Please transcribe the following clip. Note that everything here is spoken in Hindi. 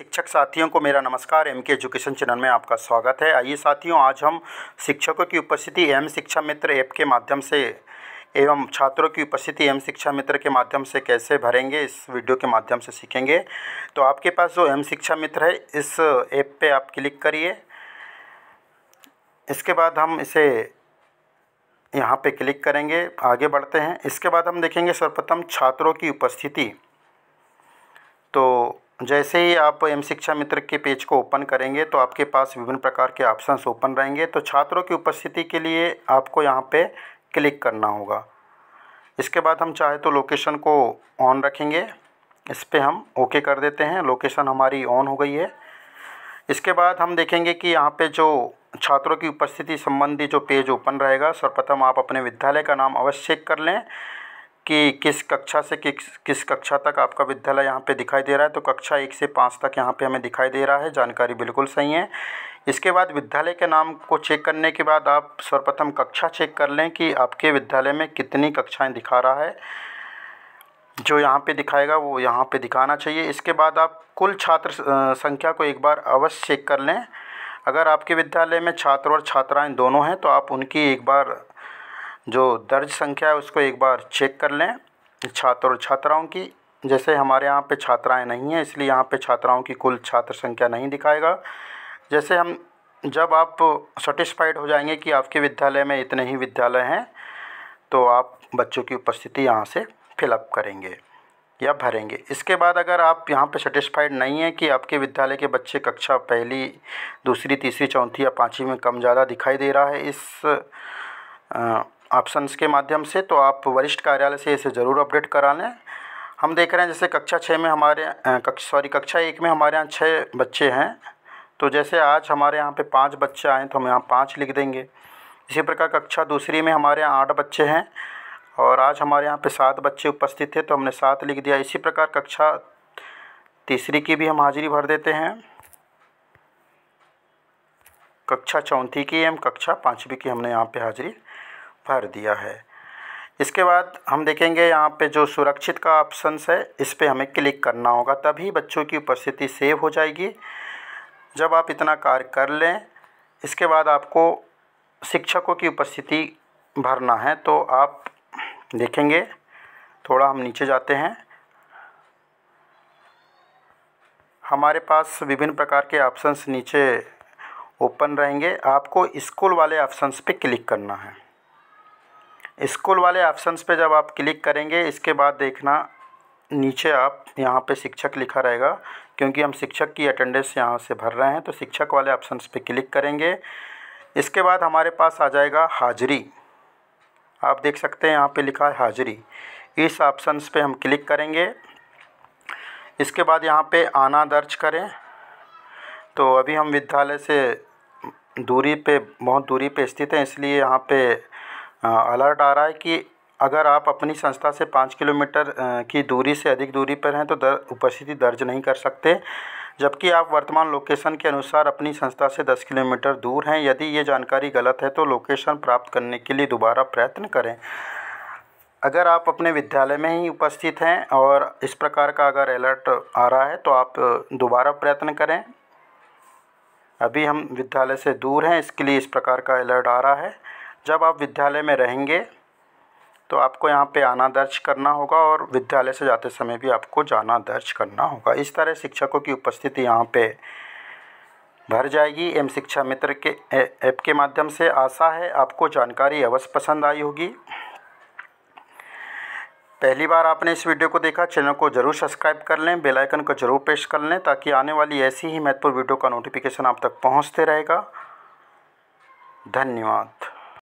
शिक्षक साथियों को मेरा नमस्कार एम के एजुकेशन चैनल में आपका स्वागत है आइए साथियों आज हम शिक्षकों की उपस्थिति एम शिक्षा मित्र ऐप के माध्यम से एवं छात्रों की उपस्थिति एम शिक्षा मित्र के माध्यम से कैसे भरेंगे इस वीडियो के माध्यम से सीखेंगे तो आपके पास जो एम शिक्षा मित्र है इस ऐप पर आप क्लिक करिए इसके बाद हम इसे यहाँ पे क्लिक करेंगे आगे बढ़ते हैं इसके बाद हम देखेंगे सर्वप्रथम छात्रों की उपस्थिति तो जैसे ही आप एम शिक्षा मित्र के पेज को ओपन करेंगे तो आपके पास विभिन्न प्रकार के ऑप्शंस ओपन रहेंगे तो छात्रों की उपस्थिति के लिए आपको यहाँ पे क्लिक करना होगा इसके बाद हम चाहे तो लोकेशन को ऑन रखेंगे इस पर हम ओके कर देते हैं लोकेशन हमारी ऑन हो गई है इसके बाद हम देखेंगे कि यहाँ पे जो छात्रों की उपस्थिति संबंधी जो पेज ओपन रहेगा सर्वप्रथम आप अपने विद्यालय का नाम अवश्य कर लें कि किस कक्षा से किस किस कक्षा तक आपका विद्यालय यहाँ पे दिखाई दे रहा है तो कक्षा एक से पाँच तक यहाँ पे हमें दिखाई दे रहा है जानकारी बिल्कुल सही है इसके बाद विद्यालय के नाम को चेक करने के बाद आप सर्वप्रथम कक्षा चेक कर लें कि आपके विद्यालय में कितनी कक्षाएँ दिखा रहा है जो यहाँ पे दिखाएगा वो यहाँ पे दिखाना चाहिए इसके बाद आप कुल छात्र संख्या को एक बार अवश्य चेक कर लें अगर आपके विद्यालय में छात्र और छात्राएं दोनों हैं तो आप उनकी एक बार जो दर्ज संख्या है उसको एक बार चेक कर लें छात्र और छात्राओं की जैसे हमारे यहाँ पे छात्राएं नहीं हैं इसलिए यहाँ पे छात्राओं की कुल छात्र संख्या नहीं दिखाएगा जैसे हम जब आप सेटिस्फाइड हो जाएंगे कि आपके विद्यालय में इतने ही विद्यालय हैं तो आप बच्चों की उपस्थिति यहाँ से फिलअप करेंगे या भरेंगे इसके बाद अगर आप यहाँ पे सेटिस्फाइड नहीं है कि आपके विद्यालय के बच्चे कक्षा पहली दूसरी तीसरी चौथी या पाँचवीं में कम ज़्यादा दिखाई दे रहा है इस आ, ऑप्शंस के माध्यम से तो आप वरिष्ठ कार्यालय से इसे ज़रूर अपडेट करा लें हम देख रहे हैं जैसे कक्षा छः में हमारे कक्ष सॉरी कक्षा एक में हमारे यहाँ छः बच्चे हैं तो जैसे आज हमारे यहाँ पे पाँच बच्चे आए तो हम यहाँ पाँच लिख देंगे इसी प्रकार कक्षा दूसरी में हमारे यहाँ आठ बच्चे हैं और आज हमारे यहाँ पे सात बच्चे उपस्थित थे तो हमने सात लिख दिया इसी प्रकार कक्षा तीसरी की भी हम हाजिरी भर देते हैं कक्षा चौथी की एवं कक्षा पाँचवीं की हमने यहाँ पर हाजिरी भर दिया है इसके बाद हम देखेंगे यहाँ पे जो सुरक्षित का ऑप्शंस है इस पर हमें क्लिक करना होगा तभी बच्चों की उपस्थिति सेव हो जाएगी जब आप इतना कार्य कर लें इसके बाद आपको शिक्षकों की उपस्थिति भरना है तो आप देखेंगे थोड़ा हम नीचे जाते हैं हमारे पास विभिन्न प्रकार के ऑप्शंस नीचे ओपन रहेंगे आपको स्कूल वाले ऑप्शंस पे क्लिक करना है स्कूल वाले ऑप्शंस पे जब आप क्लिक करेंगे इसके बाद देखना नीचे आप यहाँ पे शिक्षक लिखा रहेगा क्योंकि हम शिक्षक की अटेंडेंस यहाँ से भर रहे हैं तो शिक्षक वाले ऑप्शंस पे क्लिक करेंगे इसके बाद हमारे पास आ जाएगा हाजिरी आप देख सकते हैं यहाँ पे लिखा है हाजिरी इस ऑप्शंस पे हम क्लिक करेंगे इसके बाद यहाँ पे आना दर्ज करें तो अभी हम विद्यालय से दूरी पे बहुत दूरी पर स्थित हैं इसलिए यहाँ पर अलर्ट आ रहा है कि अगर आप अपनी संस्था से पाँच किलोमीटर की दूरी से अधिक दूरी पर हैं तो दर उपस्थिति दर्ज नहीं कर सकते जबकि आप वर्तमान लोकेशन के अनुसार अपनी संस्था से दस किलोमीटर दूर हैं यदि ये जानकारी गलत है तो लोकेशन प्राप्त करने के लिए दोबारा प्रयत्न करें अगर आप अपने विद्यालय में ही उपस्थित हैं और इस प्रकार का अगर अलर्ट आ रहा है तो आप दोबारा प्रयत्न करें अभी हम विद्यालय से दूर हैं इसके लिए इस प्रकार का अलर्ट आ रहा है जब आप विद्यालय में रहेंगे तो आपको यहाँ पे आना दर्ज करना होगा और विद्यालय से जाते समय भी आपको जाना दर्ज करना होगा इस तरह शिक्षकों की उपस्थिति यहाँ पे भर जाएगी एम शिक्षा मित्र के ऐप के माध्यम से आशा है आपको जानकारी अवश्य पसंद आई होगी पहली बार आपने इस वीडियो को देखा चैनल को जरूर सब्सक्राइब कर लें बेल आइकन को जरूर प्रेस कर लें ताकि आने वाली ऐसी ही महत्वपूर्ण वीडियो का नोटिफिकेशन आप तक पहुंचते रहेगा धन्यवाद